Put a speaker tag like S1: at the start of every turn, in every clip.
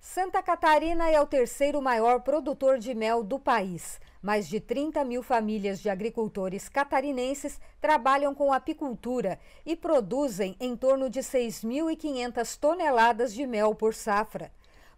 S1: Santa Catarina é o terceiro maior produtor de mel do país. Mais de 30 mil famílias de agricultores catarinenses trabalham com apicultura e produzem em torno de 6.500 toneladas de mel por safra.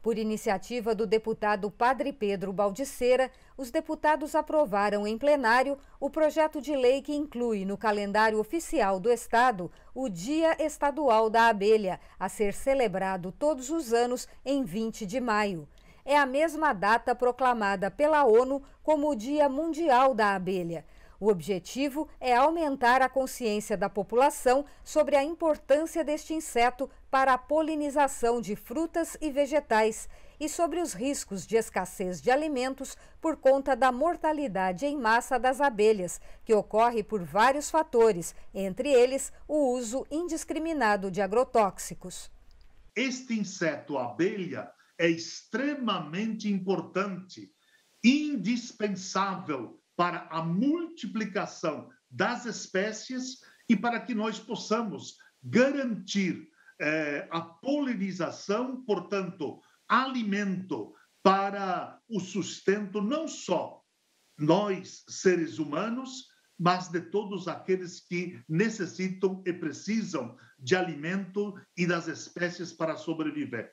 S1: Por iniciativa do deputado Padre Pedro Baldiceira, os deputados aprovaram em plenário o projeto de lei que inclui no calendário oficial do Estado o Dia Estadual da Abelha, a ser celebrado todos os anos em 20 de maio é a mesma data proclamada pela ONU como o Dia Mundial da Abelha. O objetivo é aumentar a consciência da população sobre a importância deste inseto para a polinização de frutas e vegetais e sobre os riscos de escassez de alimentos por conta da mortalidade em massa das abelhas, que ocorre por vários fatores, entre eles o uso indiscriminado de agrotóxicos.
S2: Este inseto, abelha, é extremamente importante, indispensável para a multiplicação das espécies e para que nós possamos garantir é, a polinização, portanto, alimento para o sustento não só nós, seres humanos, mas de todos aqueles que necessitam e precisam de alimento e das espécies para sobreviver.